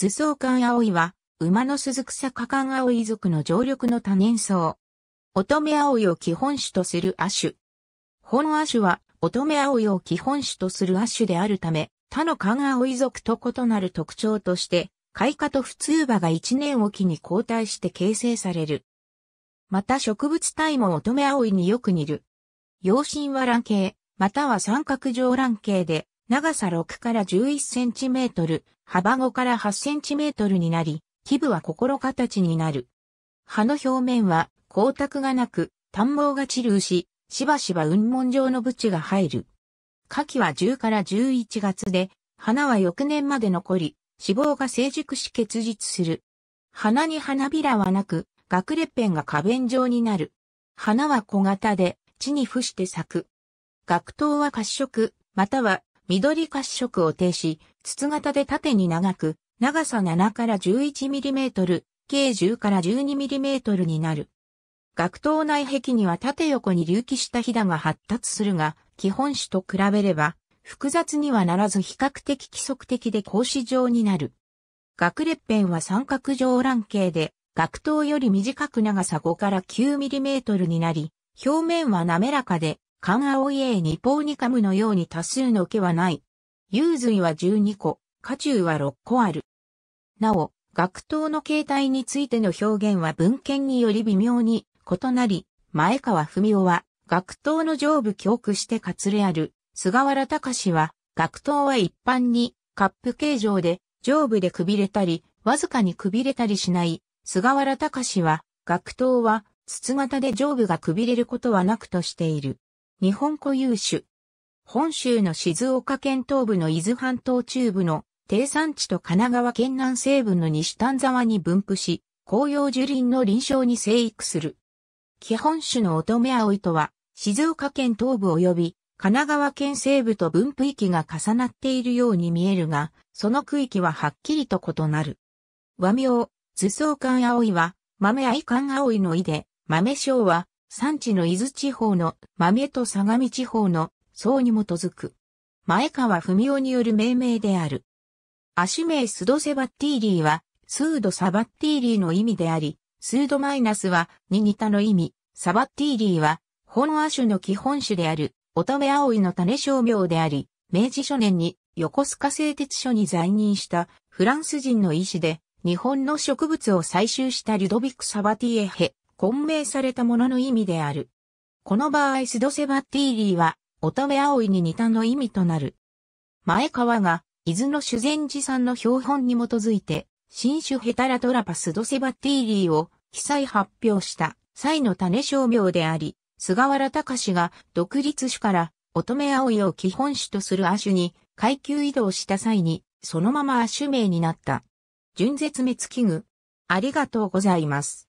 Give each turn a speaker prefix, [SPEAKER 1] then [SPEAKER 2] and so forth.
[SPEAKER 1] 頭相館葵は、馬の鈴草花関葵族の常緑の多年草。乙女葵を基本種とする亜種。本亜種は、乙女葵を基本種とする亜種であるため、他の関葵族と異なる特徴として、開花と普通葉が一年おきに交代して形成される。また植物体も乙女葵によく似る。養親は卵形、または三角状卵形で、長さ6から11センチメートル、幅5から8センチメートルになり、基部は心形になる。葉の表面は光沢がなく、短毛が散るし、しばしば雲門状のブチが入る。夏季は10から11月で、花は翌年まで残り、脂肪が成熟し結実する。花に花びらはなく、学裂片が花弁状になる。花は小型で、地に伏して咲く。学頭は褐色、または緑褐色を呈し、筒型で縦に長く、長さ7から 11mm、計10から 12mm になる。学頭内壁には縦横に隆起したひだが発達するが、基本種と比べれば、複雑にはならず比較的規則的で格子状になる。学列片は三角状卵形で、学頭より短く長さ5から 9mm になり、表面は滑らかで、カンアオイエーニポーニカムのように多数の毛はない。ユーズイは12個、カチュウは6個ある。なお、学頭の形態についての表現は文献により微妙に異なり、前川文夫は、学頭の上部教区してかつれある、菅原隆は、学頭は一般に、カップ形状で、上部でくびれたり、わずかにくびれたりしない、菅原隆は、学頭は、筒型で上部がくびれることはなくとしている。日本固有種。本州の静岡県東部の伊豆半島中部の低山地と神奈川県南西部の西丹沢に分布し、紅葉樹林の臨床に生育する。基本種の乙女葵とは、静岡県東部及び神奈川県西部と分布域が重なっているように見えるが、その区域ははっきりと異なる。和名、頭相館葵は、豆愛館葵の意で、豆章は、産地の伊豆地方の豆と相模地方の層に基づく。前川文夫による命名である。足名スドセバッティーリーは、スードサバッティーリーの意味であり、スードマイナスは、に似たの意味、サバッティーリーは、本亜種の基本種である、乙女葵の種商名であり、明治初年に横須賀製鉄所に在任したフランス人の医師で、日本の植物を採集したリュドビック・サバティエヘ混迷されたものの意味である。この場合スドセバッティーリーは、乙女葵に似たの意味となる。前川が、伊豆の修善寺さんの標本に基づいて、新種ヘタラトラパスドセバッティーリーを記載発表した際の種商名であり、菅原隆が独立種から乙女葵を基本種とする亜種に階級移動した際に、そのまま亜種名になった。純絶滅危惧。ありがとうございます。